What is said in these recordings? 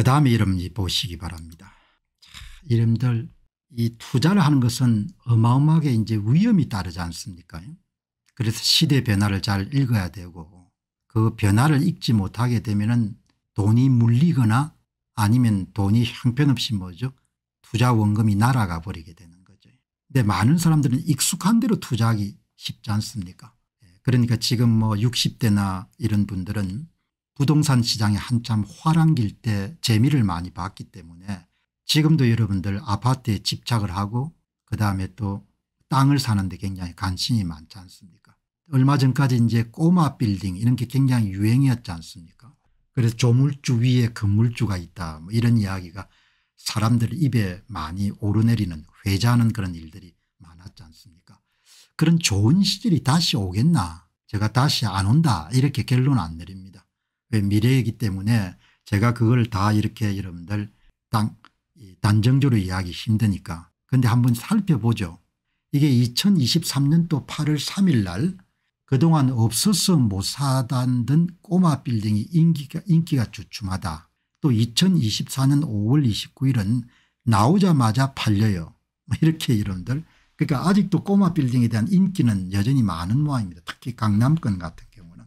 그 다음에 이름이 보시기 바랍니다. 이름들 이 투자를 하는 것은 어마어마하게 이제 위험이 따르지 않습니까 그래서 시대 변화를 잘 읽어야 되고 그 변화를 읽지 못하게 되면 돈이 물리거나 아니면 돈이 형편없이 뭐죠 투자 원금이 날아가 버리게 되는 거죠. 근데 많은 사람들은 익숙한 대로 투자하기 쉽지 않습니까 예, 그러니까 지금 뭐 60대나 이런 분들은 부동산 시장이 한참 화랑길 때 재미를 많이 봤기 때문에 지금도 여러분들 아파트에 집착을 하고 그 다음에 또 땅을 사는데 굉장히 관심이 많지 않습니까 얼마 전까지 이제 꼬마 빌딩 이런 게 굉장히 유행이었지 않습니까 그래서 조물주 위에 건물주가 있다 뭐 이런 이야기가 사람들 입에 많이 오르내리는 회자하는 그런 일들이 많았지 않습니까 그런 좋은 시절이 다시 오겠나 제가 다시 안 온다 이렇게 결론 안 내립니다. 그 미래이기 때문에 제가 그걸 다 이렇게 여러분들 단, 단정적으로 이해하기 힘드니까 근데 한번 살펴보죠. 이게 2023년도 8월 3일 날 그동안 없어서 못 사단던 꼬마 빌딩이 인기가, 인기가 주춤하다. 또 2024년 5월 29일은 나오자마자 팔려요. 뭐 이렇게 이런들 그러니까 아직도 꼬마 빌딩에 대한 인기는 여전히 많은 모양입니다. 특히 강남권 같은 경우는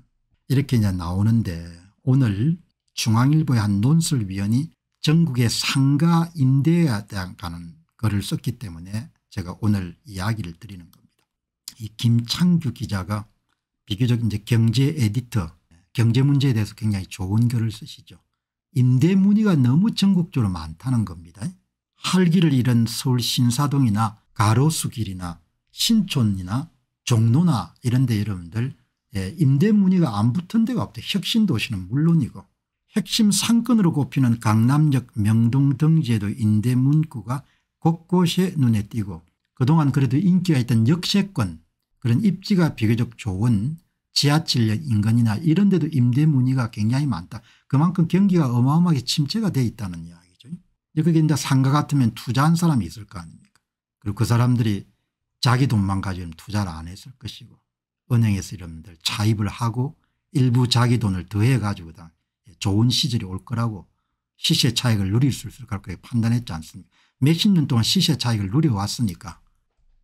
이렇게 이제 나오는데 오늘 중앙일보의 한 논설위원이 전국의 상가 임대에 대한 글을 썼기 때문에 제가 오늘 이야기를 드리는 겁니다. 이 김창규 기자가 비교적 이제 경제 에디터 경제 문제에 대해서 굉장히 좋은 글을 쓰시죠. 임대 문의가 너무 전국적으로 많다는 겁니다. 할기를 잃은 서울 신사동이나 가로수길이나 신촌이나 종로나 이런 데 여러분들 예, 임대 문의가 안 붙은 데가 없대. 혁신 도시는 물론이고 핵심 상권으로 꼽히는 강남역 명동 등지에도 임대 문구가 곳곳에 눈에 띄고 그동안 그래도 인기가 있던 역세권 그런 입지가 비교적 좋은 지하철역 인근이나 이런 데도 임대 문의가 굉장히 많다. 그만큼 경기가 어마어마하게 침체가 돼 있다는 이야기죠. 여기 이제 상가 같으면 투자한 사람이 있을 거 아닙니까 그리고 그 사람들이 자기 돈만 가지고 투자를 안 했을 것이고 은행에서 여러분들 차입을 하고 일부 자기 돈을 더해 가지고 다 좋은 시절이 올 거라고 시세 차익을 누릴 수 있을 거라고 판단했지 않습니까 몇십 년 동안 시세 차익을 누려왔으니까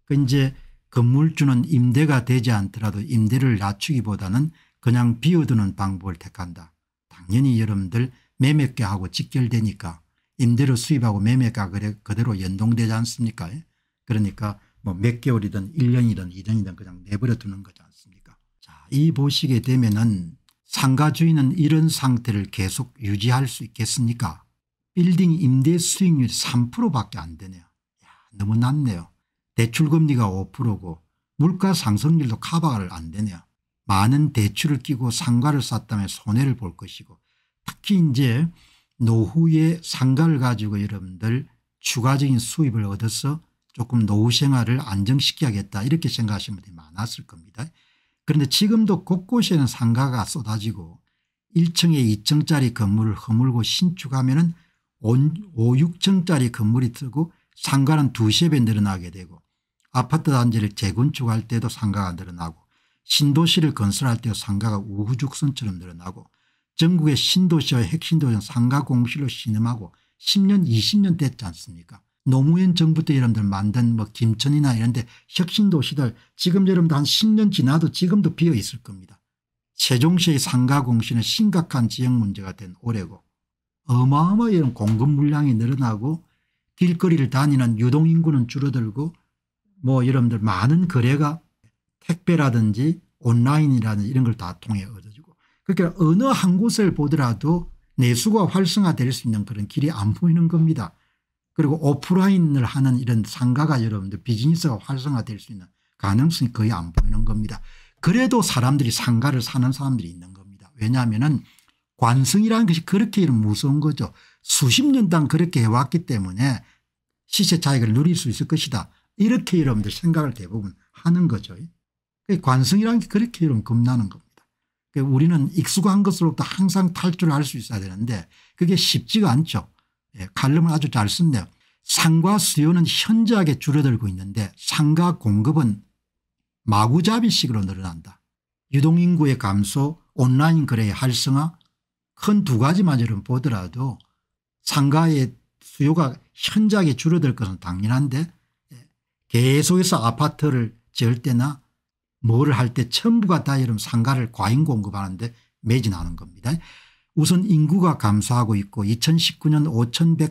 그 이제 건물주는 임대가 되지 않더라도 임대를 낮추기보다는 그냥 비워두는 방법을 택한다. 당연히 여러분들 매매가하고 직결되니까 임대료 수입하고 매매가 그대로 연동되지 않습니까 예? 그러니까 뭐몇 개월이든 1년이든 2년이든 그냥 내버려 두는 거지 않습니까 자, 이 보시게 되면은 상가주인은 이런 상태를 계속 유지할 수 있겠습니까 빌딩 임대 수익률 3%밖에 안 되네요 야, 너무 낮네요 대출금리가 5%고 물가 상승률도 카바를안 되네요 많은 대출을 끼고 상가를 샀다면 손해를 볼 것이고 특히 이제 노후에 상가를 가지고 여러분들 추가적인 수입을 얻어서 조금 노후 생활을 안정시켜야겠다 이렇게 생각하시는 분들이 많았을 겁니다. 그런데 지금도 곳곳에는 상가가 쏟아지고 1층에 2층짜리 건물을 허물고 신축하면 은 5, 6층짜리 건물이 뜨고 상가는 2, 세배 늘어나게 되고 아파트 단지를 재건축할 때도 상가가 늘어나고 신도시를 건설할 때도 상가가 우후죽순처럼 늘어나고 전국의 신도시와 핵신도시는 상가 공실로 신음하고 10년 20년 됐지 않습니까 노무현 정부 때 여러분들 만든 뭐 김천이나 이런 데 혁신도시들 지금 여러분들 한 10년 지나도 지금도 비어 있을 겁니다. 세종시의 상가공신은 심각한 지역 문제가 된 올해고 어마어마한 이런 공급 물량이 늘어나고 길거리를 다니는 유동인구는 줄어들고 뭐 여러분들 많은 거래가 택배라든지 온라인이라든지 이런 걸 다 통해 얻어지고 그러니까 어느 한 곳을 보더라도 내수가 활성화될 수 있는 그런 길이 안 보이는 겁니다. 그리고 오프라인을 하는 이런 상가가 여러분들 비즈니스가 활성화될 수 있는 가능성이 거의 안 보이는 겁니다. 그래도 사람들이 상가를 사는 사람들이 있는 겁니다. 왜냐하면 관성이라는 것이 그렇게 무서운 거죠. 수십 년간 그렇게 해왔기 때문에 시세 차익을 누릴 수 있을 것이다. 이렇게 여러분들 생각을 대부분 하는 거죠. 그 관성이라는 게 그렇게 여러 겁나는 겁니다. 그 우리는 익숙한 것으로부터 항상 탈출할 수 있어야 되는데 그게 쉽지가 않죠. 예, 칼럼을 아주 잘쓴네요 상과 수요는 현저하게 줄어들고 있는데 상가 공급은 마구잡이식으로 늘어난다. 유동인구의 감소 온라인 거래의 활성화 큰 두 가지만으로 보더라도 상가의 수요가 현저하게 줄어들 것은 당연한데 예, 계속해서 아파트를 지을 때나 뭐를 할 때 전부가 다 이런 상가를 과잉 공급하는데 매진하는 겁니다. 우선 인구가 감소하고 있고 2019년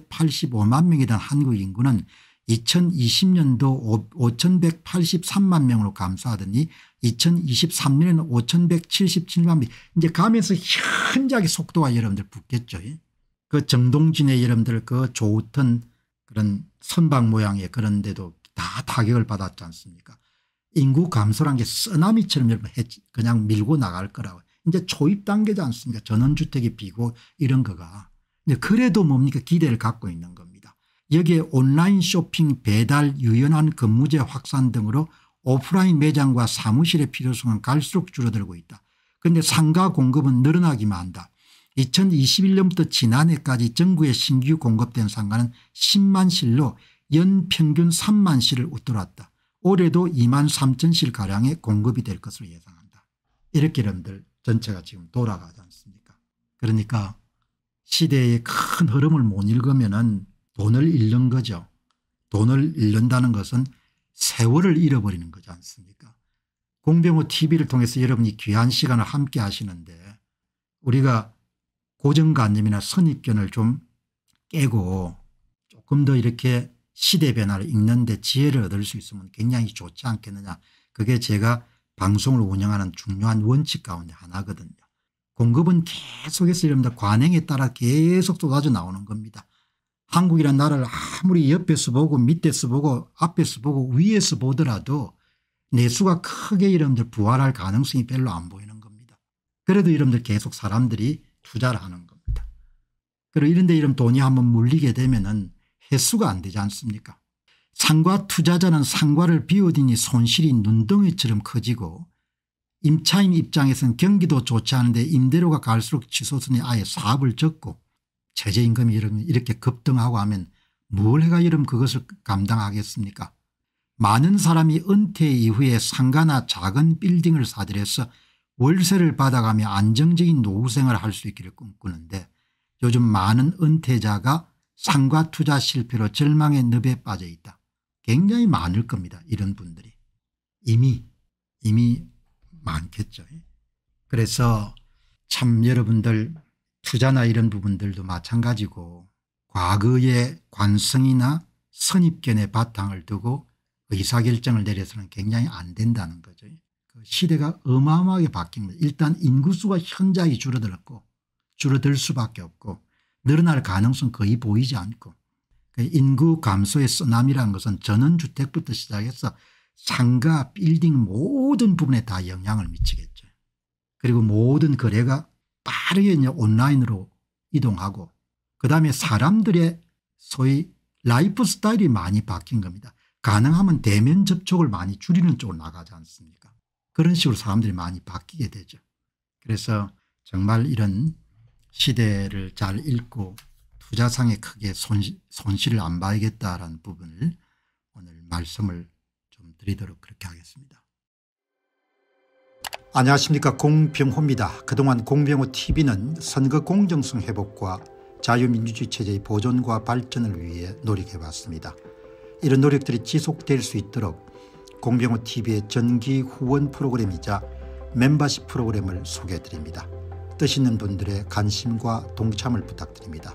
5185만 명이던 한국 인구는 2020년도 5183만 명으로 감소하더니 2023년에는 5177만 명 이제 가면서 현저하게 속도가 여러분들 붙겠죠. 예? 그 정동진의 여러분들 그조우 그런 선박 모양의 그런 데도 다 타격을 받았지 않습니까 인구 감소란 게 쓰나미처럼 여러분 그냥 밀고 나갈 거라고 이제 초입 단계지 않습니까 전원주택이 비고 이런 거가. 근데 그래도 뭡니까 기대를 갖고 있는 겁니다. 여기에 온라인 쇼핑 배달 유연한 근무제 확산 등으로 오프라인 매장과 사무실의 필요성은 갈수록 줄어들고 있다. 그런데 상가 공급은 늘어나기만 한다. 2021년부터 지난해까지 전국에 신규 공급된 상가는 10만 실로 연 평균 3만 실을 웃돌았다. 올해도 2만 3천 실가량의 공급이 될 것으로 예상한다. 이렇게 여러분들 전체가 지금 돌아가지 않습니까 그러니까 시대의 큰 흐름을 못 읽으면 돈을 잃는 거죠. 돈을 잃는다는 것은 세월을 잃어버리는 거지 않습니까 공병호 tv를 통해서 여러분이 귀한 시간을 함께 하시는데 우리가 고정관념이나 선입견을 좀 깨고 조금 더 이렇게 시대 변화를 읽는 데 지혜를 얻을 수 있으면 굉장히 좋지 않겠느냐 그게 제가 방송을 운영하는 중요한 원칙 가운데 하나거든요. 공급은 계속해서 이릅니다. 관행에 따라 계속 쏟아져 나오는 겁니다. 한국이란 나라를 아무리 옆에서 보고 밑에서 보고 앞에서 보고 위에서 보더라도 내수가 크게 이름들 부활할 가능성이 별로 안 보이는 겁니다. 그래도 이름들 계속 사람들이 투자를 하는 겁니다. 그리고 이런 데 이런 돈이 한번 물리게 되면 은횟수가안 되지 않습니까 상과 투자자는 상과를 비우디니 손실이 눈덩이처럼 커지고 임차인 입장에선 경기도 좋지 않은데 임대료가 갈수록 치솟으니 아예 사업을 접고 최저임금이 이렇게 급등하고 하면 뭘 해가 이름 그것을 감당하겠습니까 많은 사람이 은퇴 이후에 상가나 작은 빌딩을 사들여서 월세를 받아가며 안정적인 노후생활을 할 수 있기를 꿈꾸는데 요즘 많은 은퇴자가 상가 투자 실패로 절망의 늪에 빠져 있다. 굉장히 많을 겁니다. 이런 분들이. 이미 이미 많겠죠. 그래서 참 여러분들 투자나 이런 부분들도 마찬가지고 과거의 관성이나 선입견의 바탕을 두고 의사결정을 내려서는 굉장히 안 된다는 거죠. 그 시대가 어마어마하게 바뀝니다. 일단 인구수가 현저히 줄어들었고 줄어들 수밖에 없고 늘어날 가능성 거의 보이지 않고 인구 감소의 쓰나미라는 것은 전원주택부터 시작해서 상가 빌딩 모든 부분에 다 영향을 미치겠죠. 그리고 모든 거래가 빠르게 이제 온라인으로 이동하고 그다음에 사람들의 소위 라이프 스타일이 많이 바뀐 겁니다. 가능하면 대면 접촉을 많이 줄이는 쪽으로 나가지 않습니까 그런 식으로 사람들이 많이 바뀌게 되죠. 그래서 정말 이런 시대를 잘 읽고 투자상에 크게 손실, 손실을 안 봐야겠다라는 부분을 오늘 말씀을 좀 드리도록 그렇게 하겠습니다. 안녕하십니까 공병호입니다. 그동안 공병호TV는 선거 공정성 회복과 자유민주주의 체제의 보존과 발전을 위해 노력해왔습니다. 이런 노력들이 지속될 수 있도록 공병호TV의 전기 후원 프로그램이자 멤버십 프로그램을 소개해드립니다. 뜻 있는 분들의 관심과 동참을 부탁드립니다.